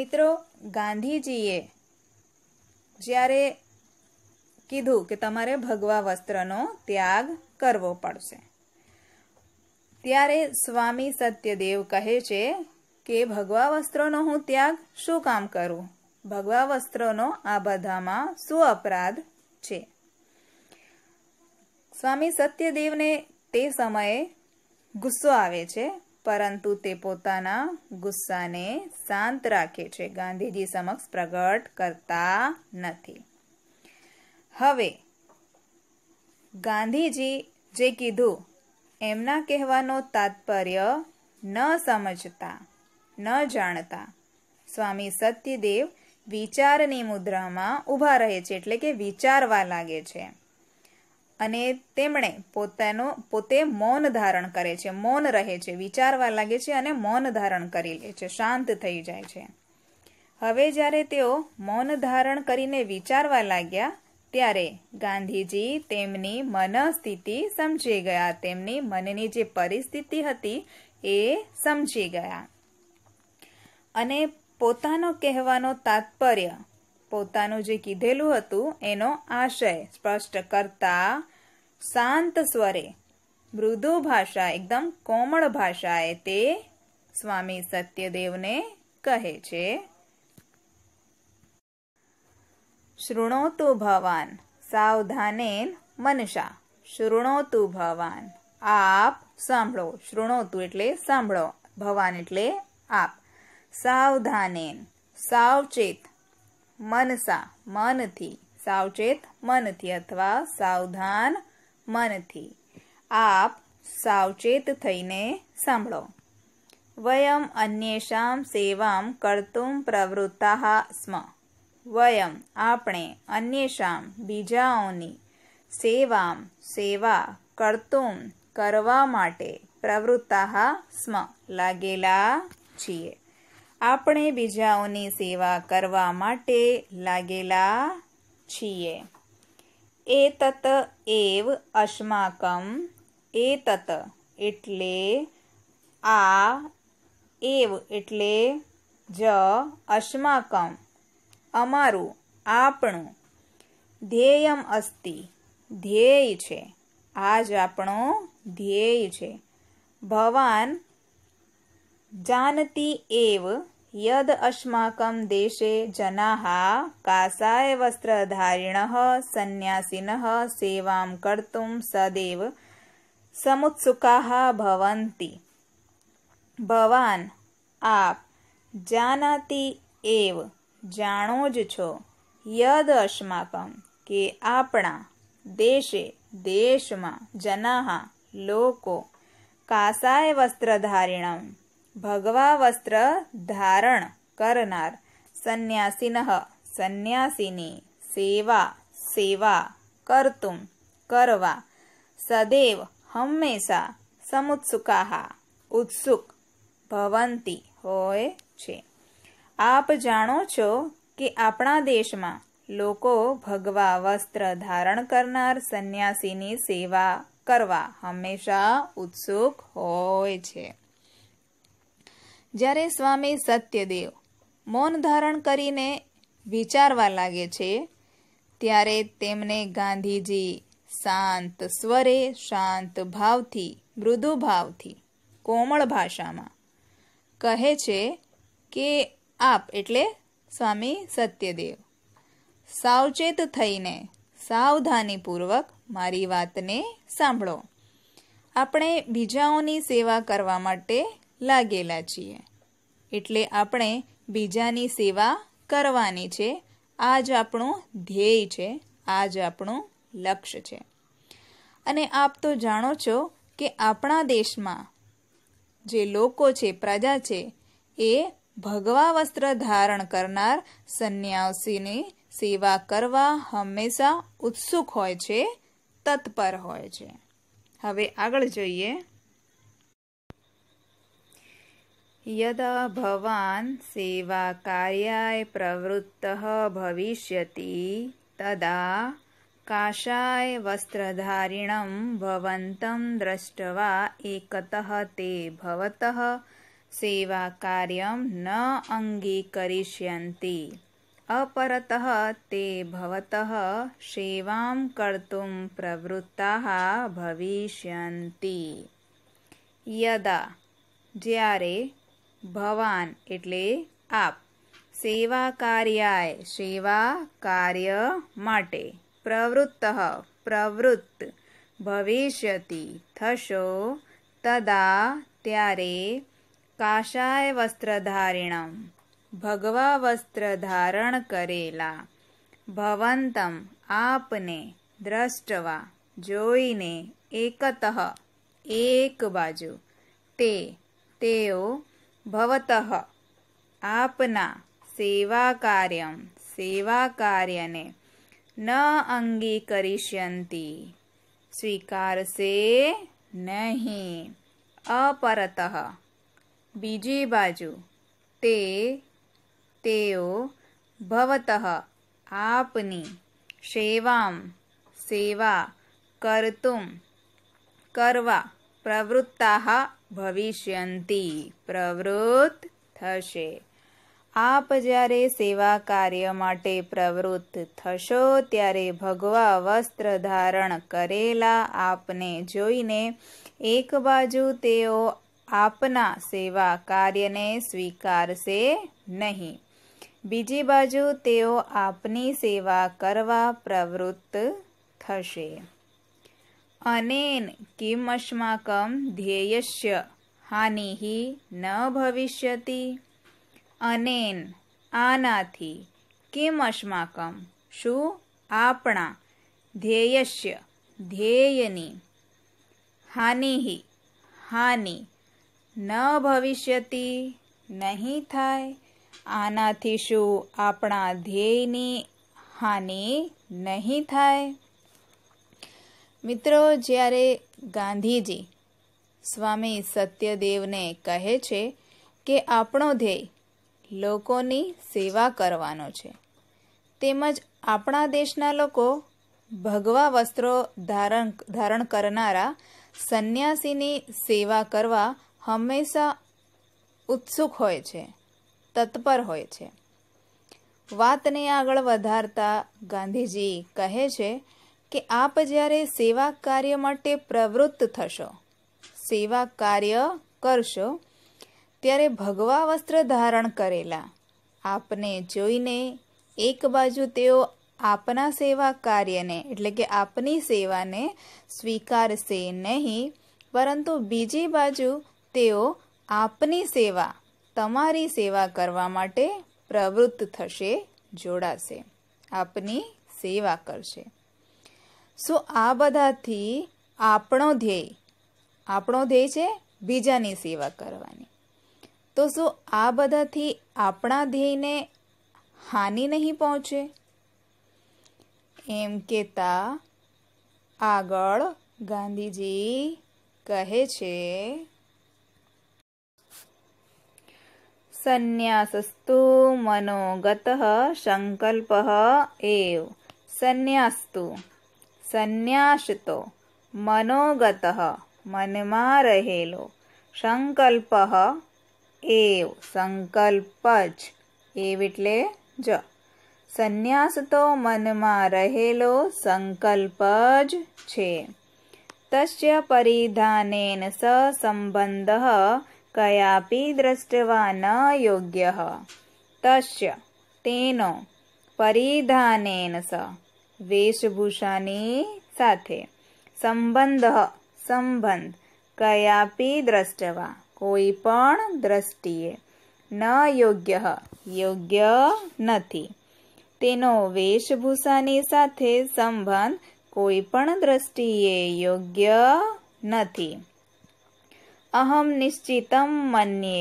મિત્રો ગાંધીજીએ જ્યારે કીધું કે તમારે ભગવા વસ્ત્રનો ત્યાગ કરવો પડશે ત્યારે સ્વામી સત્યદેવ કહે છે કે ભગવા વસ્ત્રોનો હું ત્યાગ શું કામ કરું ભગવા વસ્ત્રોનો આ બધામાં શું અપરાધ છે સ્વામી સત્યદેવને તે સમયે ગુસ્સો આવે છે પરંતુ તે પોતાના ગુસ્સાને શાંત રાખે છે ગાંધીજી સમક્ષ પ્રગટ કરતા નથી હવે ગાંધીજી જે કીધું એમના કહેવાનો તાત્પર્ય ન સમજતા ન જાણતા સ્વામી સત્યદેવ વિચારની મુદ્રામાં ઊભા રહે છે એટલે કે વિચારવા લાગે છે અને તેમણે પોતાનો પોતે મૌન ધારણ કરે છે મૌન રહે છે વિચારવા લાગે છે અને મૌન ધારણ કરી લે છે શાંત થઈ જાય છે હવે જ્યારે તેઓ મૌન ધારણ કરીને વિચારવા લાગ્યા ત્યારે ગાંધીજી તેમની મનસ્થિતિ સમજી ગયા તેમની મનની જે પરિસ્થિતિ હતી એ સમજી ગયા અને પોતાનો કહેવાનો તાત્પર્ય પોતાનું જે કીધેલું હતું એનો આશય સ્પષ્ટ કરતા શાંત સ્વરે મૃદુ ભાષા એકદમ કોમળ ભાષાએ તે સ્વામી સત્યદેવને કહે છે શૃણોતુ ભવાન સાવધાનેન મનશા શૃણોતુ ભવાન આપ સાંભળો શૃણોતુ એટલે સાંભળો ભવાન એટલે આપ સાવધાનેન સાવચેત મનસા મનથી સાવચેત મનથી અથવા સાવધાન મનથી આપ સાવચેત થઈને સાંભળો વયમ અન્યેષામ સેવામ કર્તુમ પ્રવૃત્તા સ્મ વયમ આપણે અન્યેષામ બીજાઓની સેવામ સેવા કરતું કરવા માટે પ્રવૃત્તા સ્મ લાગેલા છીએ આપણે બીજાઓની સેવા કરવા માટે લાગેલા છીએ એ તત એવ અશ્માકમ એ તત એટલે આ એવ એટલે જ અશ્માકમ અમારું આપણું ધ્યેયમ અસ્તિ ધ્યેય છે આ જ આપણો ધ્યેય છે ભવાન જાનતી એવ યદ અસ્માકમ દેશે જનાહા કાસાય વસ્ત્રધારિણ સંન્યાસીન સેવામ કર્તુમ સદેવ સમુત્સુકા ભવંતી ભવાન આપ જાનાતી એવ જાણો જ છો યદ અસ્માકમ કે આપણા દેશે દેશમાં જનાહા લોકો કાસાય વસ્ત્રધારિણમ ભગવા વસ્ત્ર ધારણ કરનાર સંન્યાસીનઃ સંન્યાસીની સેવા સેવા કરતું કરવા સદૈવ હંમેશા સમુત્સુકાહા ઉત્સુક ભવંતી હોય છે આપ જાણો છો કે આપણા દેશમાં લોકો ભગવા વસ્ત્ર ધારણ કરનાર સંન્યાસીની સેવા કરવા હંમેશા ઉત્સુક હોય છે જ્યારે સ્વામી સત્યદેવ મૌન ધારણ કરીને વિચારવા લાગે છે ત્યારે તેમને ગાંધીજી શાંત સ્વરે શાંત ભાવથી મૃદુ ભાવથી કોમળ ભાષામાં કહે છે કે આપ એટલે સ્વામી સત્યદેવ સાવચેત થઈને સાવધાનીપૂર્વક મારી વાતને સાંભળો આપણે બીજાઓની સેવા કરવા માટે લાગેલા છીએ એટલે આપણે બીજાની સેવા કરવાની છે આ જ આપણું ધ્યેય છે આ જ આપણું લક્ષ્ય છે અને આપ તો જાણો છો કે આપણા દેશમાં જે લોકો છે પ્રજા છે એ ભગવા વસ્ત્ર ધારણ કરનાર સંન્યાસીની સેવા કરવા હંમેશા ઉત્સુક હોય છે તત્પર હોય છે હવે આગળ જોઈએ યદા ભવાન સેવા કાર્યાય પ્રવૃત્ત ભવિષ્ય તદા કાશાય વસ્ત્રધારિણ ભવંતમ દ્રષ્ટવા એકત તે ભવતઃ સેવા કાર્યમ ન અંગીકરિષ્યંતિ અપરત તે ભવત સેવાં કર્તુમ પ્રવૃત્તા ભવિષ્યંતિ યદા જ્યારે ભવાન એટલે આપ સેવા કાર્યાય સેવા કાર્ય માટે પ્રવૃત્ત પ્રવૃત્ત ભવિષ્યતિ થશો તદા ત્યારે કાશાય વસ્ત્રધારિણમ ભગવા વસ્ત્ર ધારણ કરેલા ભવંતમ આપને દ્રષ્ટવા જોઈને એકતઃ એક બાજુ તે તેઓ ભવતઃ આપના સેવા કાર્યમ સેવા કાર્યને ન અંગીકરિષ્યંતી સ્વીકારશે નહીં અપરતઃ બીજી બાજુ તે તેઓ ભવતઃ આપની સેવામ સેવા કરતું કરવા પ્રવૃત્તા ભવિષ્યંતી પ્રવૃત્ત થશે આપ જ્યારે સેવા કાર્ય માટે પ્રવૃત્ત થશો ત્યારે ભગવા વસ્ત્ર ધારણ કરેલા આપને જોઈને એક બાજુ તેઓ આપના સેવા કાર્યને સ્વીકારશે નહીં બીજી બાજુ તેઓ આપની સેવા કરવા પ્રવૃત્ત થશે અનેન કિમ અસ્માકમ ધ્યેયસ્ય હાનિ ન ભવિષ્યતિ અનેન આનાથી કિમ અસ્માકમ શું આપણા ધ્યેયસ્ય ધ્યેયની હાનિ હાનિ ન ભવિષ્યતી નહીં થાય આનાથી શું આપણા ધ્યેયની હાનિ નહીં થાય મિત્રો જ્યારે ગાંધીજી સ્વામી સત્યદેવને કહે છે કે આપણો ધ્યેય લોકોની સેવા કરવાનો છે તેમજ આપણા દેશના લોકો ભગવા વસ્ત્રો ધારણ ધારણ કરનારા સંન્યાસીની સેવા કરવા હંમેશા ઉત્સુક હોય છે તત્પર હોય છે વાતને આગળ વધારતા ગાંધીજી કહે છે કે આપ જ્યારે સેવા કાર્ય માટે પ્રવૃત્ત થશો સેવા કાર્ય કરશો ત્યારે ભગવા વસ્ત્ર ધારણ કરેલા આપને જોઈને એક બાજુ તેઓ આપના સેવા કાર્યને એટલે કે આપની સેવાને સ્વીકારશે નહીં પરંતુ બીજી બાજુ તેઓ આપની સેવા તમારી સેવા કરવા માટે પ્રવૃત્ત થશે જોડાશે આપની સેવા કરશે શું આ બધાથી આપણો ધ્યેય આપણો ધ્યેય છે બીજાની સેવા કરવાની તો શું આ બધાથી આપણા ધ્યેયને હાનિ નહીં પહોંચે એમ કહેતા આગળ ગાંધીજી કહે છે સંન્યાસસ્તુ મનોગત સંકલ્પ એવ સંન્યાસ્તુ સંન્યાસતો મનોગત મનમાં રહેલો સંકલ્પ એવ સંકલ્પ જ એવ એટલે જ સંન્યાસ તો મનમાં રહેલો સંકલ્પ જ છે તસ્ય પરિધાનેન સસંબંધ કયાપી દ્રષ્ટવા ન યોગ્ય તસ્ય તેનો પરિધાનેન સ વેશભૂષાની સાથે સંબંધ સંબંધ કયાપી દ્રષ્ટવા કોઈ પણ દ્રષ્ટિએ ન યોગ્ય યોગ્ય નથી તેનો વેશભૂષાની સાથે સંબંધ કોઈ પણ દ્રષ્ટિએ યોગ્ય નથી अहं निश्चितं मन्ये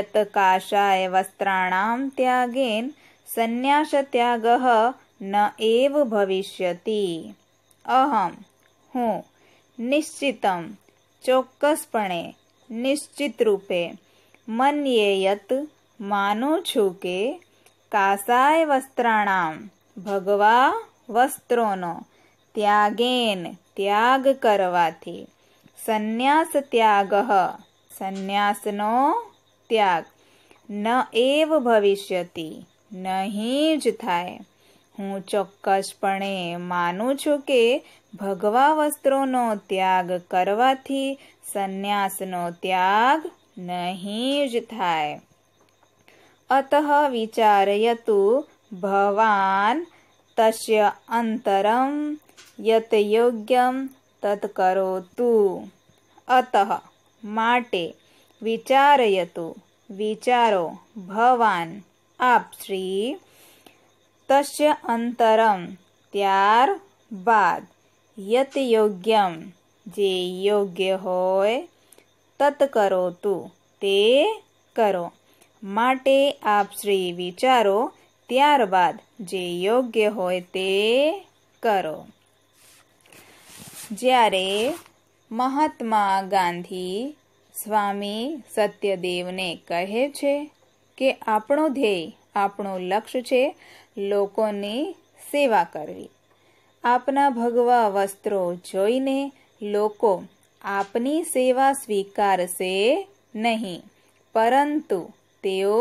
यत् काषायवस्त्राणां त्यागेन संन्यासत्यागः न एव भविष्यति अहं હું નિશ્ચિતમ ચોક્કસપણે નિશ્ચિત રૂપે મન્યેયત માનું છું કે કાસાય વસ્ત્રાણામ ભગવા વસ્ત્રોનો ત્યાગેન ત્યાગ કરવાથી સંન્યાસ ત્યાગ સંન્યાસનો ત્યાગ ન એવ ભવિષ્યતિ નહીં જ થાય હું ચોક્કસપણે માનું છું કે ભગવા વસ્ત્રોનો ત્યાગ કરવાથી સંન્યાસનો ત્યાગ નહીં જ થાય અત વિચારયતુ ભવાન તસ્ય અંતરમ યત યોગ્યમ તત્કરો તું અતઃ માટે વિચારયતુ વિચારો ભવાન આપ શ્રી તસ્ય અંતરમ ત્યાર બાદ યત યોગ્યમ જે યોગ્ય હોય તત કરો તું તે કરો માટે આપ શ્રી વિચારો ત્યારબાદ જે યોગ્ય હોય તે કરો જ્યારે મહાત્મા ગાંધી સ્વામી સત્યદેવને કહે છે કે આપણો ધ્યેય આપણું લક્ષ્ય છે લોકોની સેવા કરવી આપના ભગવા વસ્ત્રો જોઈને લોકો આપની સેવા સ્વીકારશે નહીં પરંતુ તેઓ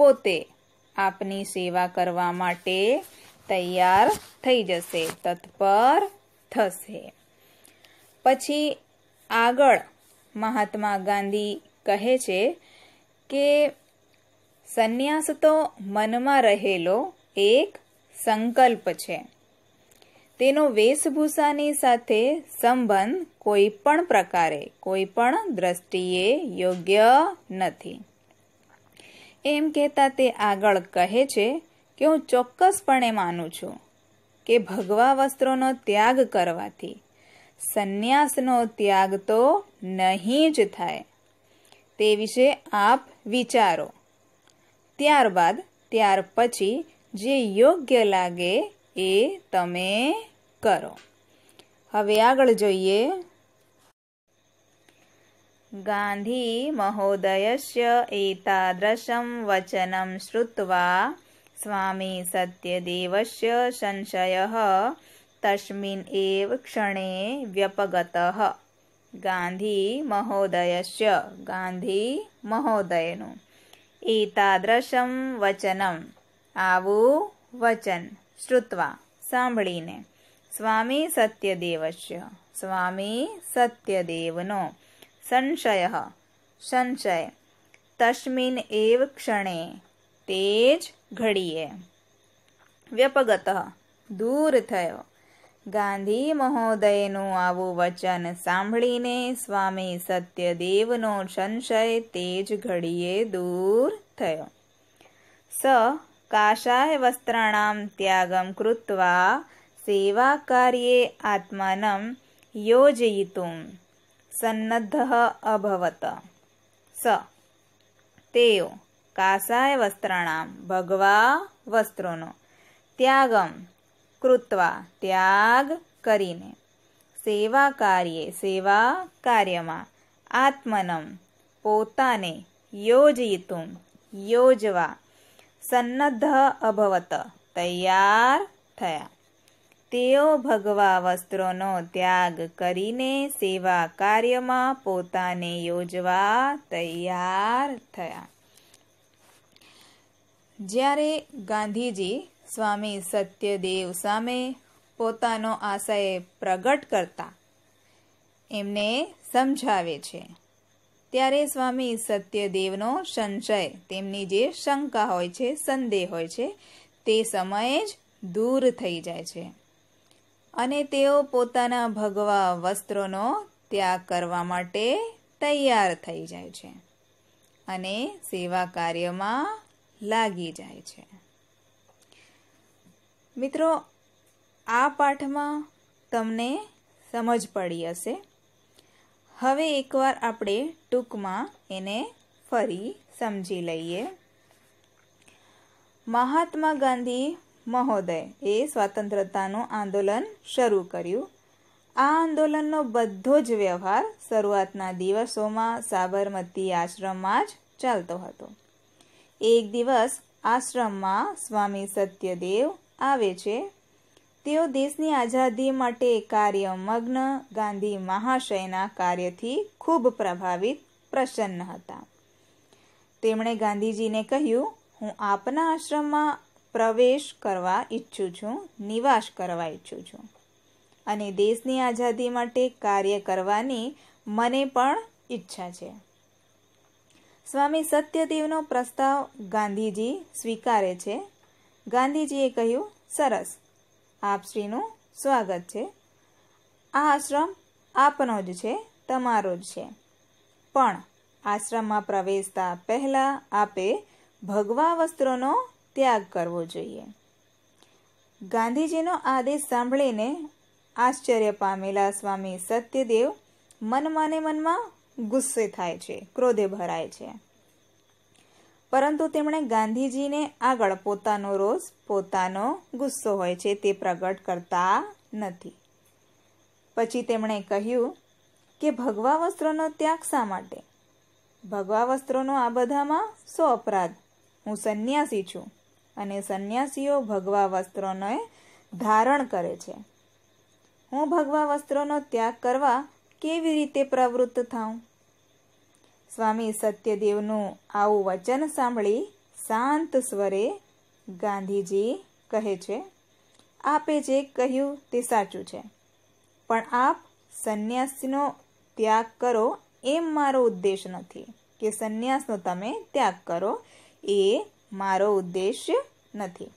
પોતે આપની સેવા કરવા માટે તૈયાર થઈ જશે તત્પર થશે પછી આગળ મહાત્મા ગાંધી કહે છે કે સંન્યાસ તો મનમાં રહેલો એક સંકલ્પ છે તેનો વેશભૂષાની સાથે સંબંધ કોઈ પણ પ્રકારે કોઈ પણ દ્રષ્ટિએ યોગ્ય નથી એમ કહેતા તે આગળ કહે છે કે હું ચોક્કસપણે માનું છું કે ભગવા વસ્ત્રોનો ત્યાગ કરવાથી સંન્યાસનો ત્યાગ તો નહીં જ થાય તે વિશે આપ વિચારો ત્યારબાદ ત્યાર પછી જે યોગ્ય લાગે એ તમે કરો હવે આગળ જોઈએ ગાંધી મહોદયસ્ય એતાદૃશં વચનમ શ્રુત્વા સ્વામી સત્યદેવસ્ય સંશય તસ્મિન એવ ક્ષણે વ્યપગત ગાંધી મહોદયસ્ય ગાંધી મહોદયનું એતાદ્રશમ વચનમ આવું વચન શ્રુત્વા સાંભળીને સ્વામી સત્યદેવસ્ય સ્વામી સત્યદેવનો સંશય સંશય તસ્મિન એવ ક્ષણે તે ઘડીએ વ્યપગત દૂર થયો ગાંધી મહોદયનું આવું વચન સાંભળીને સ્વામી સત્યદેવનો સંશય તે જ ઘડીએ દૂર થયો સ કાશાય વસ્ત્રાણામ ત્યાગમ કૃત્વા સેવા કાર્યે આત્માનમ યોજયિતું સન્નદ્ધ અભવત સ તેઓ કાસાય વસ્ત્રાણામ ભગવા વસ્ત્રોનો ત્યાગમ કૃત્વા ત્યાગ કરીને સેવા કાર્ય સેવા કાર્યમાં આત્મનમ પોતાને યોજયિતું યોજવા સન્નદ્ધ અભવત તૈયાર થયા તેઓ ભગવા વસ્ત્રોનો ત્યાગ કરીને સેવા કાર્યમાં પોતાને યોજવા તૈયાર થયા જ્યારે ગાંધીજી સ્વામી સત્યદેવ સામે પોતાનો આશય પ્રગટ કરતા એમને સમજાવે છે ત્યારે સ્વામી સત્યદેવનો સંશય તેમની જે શંકા હોય છે સંદેહ હોય છે તે સમયે જ દૂર થઈ જાય છે અને તેઓ પોતાના ભગવા વસ્ત્રોનો ત્યાગ કરવા માટે તૈયાર થઈ જાય છે અને સેવા કાર્યમાં લાગી જાય છે મિત્રો આ પાઠમાં તમને સમજ પડી હશે હવે એકવાર આપણે ટૂંકમાં એને ફરી સમજી લઈએ મહાત્મા ગાંધી મહોદય એ સ્વાતંત્રતાનું આંદોલન શરૂ કર્યું આ આંદોલનનો બધો જ વ્યવહાર શરૂઆતના દિવસોમાં સાબરમતી આશ્રમમાં જ ચાલતો હતો એક દિવસ આશ્રમમાં સ્વામી સત્યદેવ આવે છે તેઓ દેશની આઝાદી માટે કાર્યમગ્ન ગાંધી મહાશયના કાર્યથી ખૂબ પ્રભાવિત પ્રસન્ન હતા તેમણે ગાંધીજીને કહ્યું હું આપના આશ્રમમાં પ્રવેશ કરવા ઈચ્છું છું નિવાસ કરવા ઈચ્છું છું અને દેશની આઝાદી માટે કાર્ય કરવાની મને પણ ઈચ્છા છે સ્વામી સત્યદેવનો પ્રસ્તાવ ગાંધીજી સ્વીકારે છે ગાંધીજીએ કહ્યું સરસ આપ શ્રીનું સ્વાગત છે આ આશ્રમ આપનો જ છે તમારો જ છે પણ આશ્રમમાં પ્રવેશતા પહેલાં આપે ભગવા વસ્ત્રોનો ત્યાગ કરવો જોઈએ ગાંધીજીનો આદેશ સાંભળીને આશ્ચર્ય પામેલા સ્વામી સત્યદેવ મનમાંને મનમાં ગુસ્સે થાય છે ક્રોધે ભરાય છે પરંતુ તેમણે ગાંધીજીને આગળ પોતાનો રોષ પોતાનો ગુસ્સો હોય છે તે પ્રગટ કરતા નથી પછી તેમણે કહ્યું કે ભગવા વસ્ત્રોનો ત્યાગ શા માટે ભગવા વસ્ત્રોનો આ બધામાં શો અપરાધ હું સંન્યાસી છું અને સંન્યાસીઓ ભગવા વસ્ત્રોને ધારણ કરે છે હું ભગવા વસ્ત્રોનો ત્યાગ કરવા કેવી રીતે પ્રવૃત્ત થાઉં સ્વામી સત્યદેવનું આવું વચન સાંભળી શાંત સ્વરે ગાંધીજી કહે છે આપે જે કહ્યું તે સાચું છે પણ આપ સંન્યાસીનો ત્યાગ કરો એમ મારો ઉદ્દેશ નથી કે સંન્યાસનો તમે ત્યાગ કરો એ મારો ઉદ્દેશ નથી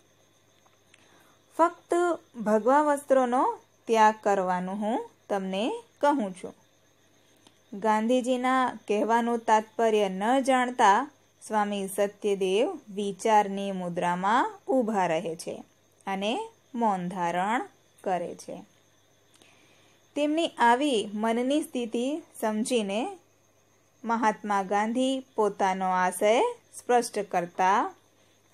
ફક્ત ભગવા વસ્ત્રોનો ત્યાગ કરવાનું હું તમને કહું છું ગાંધીજીના કહેવાનું તાત્પર્ય ન જાણતા સ્વામી સત્યદેવ વિચારની મુદ્રામાં ઊભા રહે છે અને મૌન ધારણ કરે છે તેમની આવી મનની સ્થિતિ સમજીને મહાત્મા ગાંધી પોતાનો આશય સ્પષ્ટ કરતા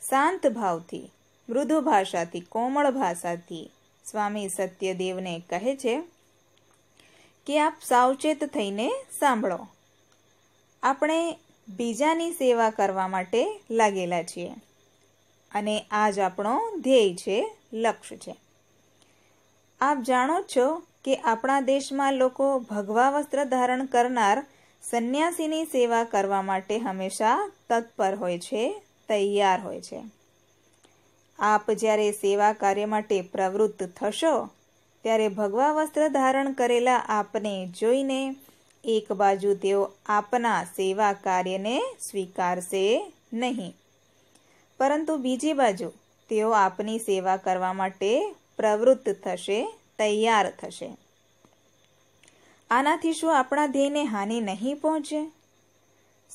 શાંત ભાવથી મૃદુ ભાષાથી કોમળ ભાષાથી સ્વામી સત્યદેવને કહે છે કે આપ સાવચેત થઈને સાંભળો આપણે બીજાની સેવા કરવા માટે લાગેલા છીએ અને આ જ આપણો ધ્યેય છે લક્ષ્ય છે આપ જાણો છો કે આપણા દેશમાં લોકો ભગવા વસ્ત્ર ધારણ કરનાર સંન્યાસીની સેવા કરવા માટે હંમેશા તત્પર હોય છે તૈયાર હોય છે આપ જ્યારે સેવા કાર્ય માટે પ્રવૃત્ત થશો ત્યારે ભગવા વસ્ત્ર ધારણ કરેલા આપને જોઈને એક બાજુ તેઓ આપના સેવા કાર્યને સ્વીકારશે નહીં પરંતુ બીજી બાજુ તેઓ આપની સેવા કરવા માટે પ્રવૃત્ત થશે તૈયાર થશે આનાથી શું આપણા ધ્યેયને હાનિ નહીં પહોંચે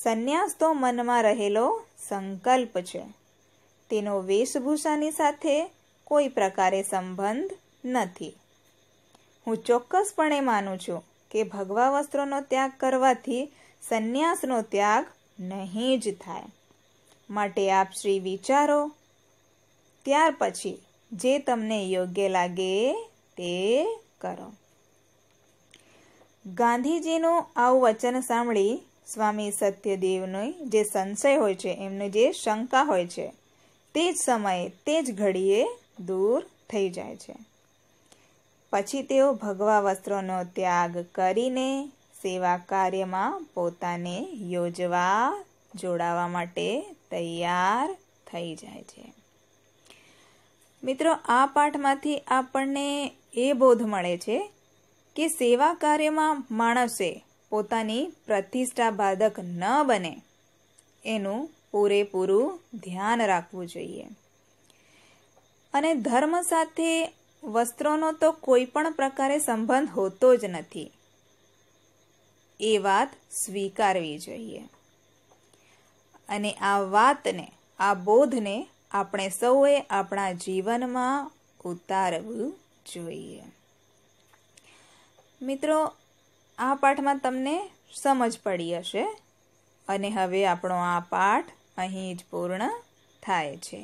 સંન્યાસ તો મનમાં રહેલો સંકલ્પ છે તેનો વેશભૂષાની સાથે કોઈ પ્રકારે સંબંધ નથી હું ચોક્કસપણે માનું છું કે ભગવા વસ્ત્રોનો ત્યાગ કરવાથી સંન્યાસનો ત્યાગ નહીં જ થાય માટે આપ શ્રી વિચારો ત્યાર પછી જે તમને યોગ્ય લાગે તે કરો ગાંધીજીનું આવું વચન સાંભળી સ્વામી સત્યદેવનો જે સંશય હોય છે એમની જે શંકા હોય છે તે જ સમયે તે જ ઘડીએ દૂર થઈ જાય છે પછી તેઓ ભગવા વસ્ત્રોનો ત્યાગ કરીને સેવા કાર્યમાં પોતાને યોજવા જોડાવા માટે તૈયાર થઈ જાય છે મિત્રો આ પાઠમાંથી આપણને એ બોધ મળે છે કે સેવા કાર્યમાં માણસે પોતાની પ્રતિષ્ઠા બાધક ન બને એનું પૂરેપૂરું ધ્યાન રાખવું જોઈએ અને ધર્મ સાથે વસ્ત્રોનો તો કોઈ પણ પ્રકારે સંબંધ હોતો જ નથી એ વાત સ્વીકારવી જોઈએ અને આ વાતને આ બોધને આપણે સૌએ આપણા જીવનમાં ઉતારવું જોઈએ મિત્રો આ પાઠમાં તમને સમજ પડી હશે અને હવે આપણો આ પાઠ અહીં જ પૂર્ણ થાય છે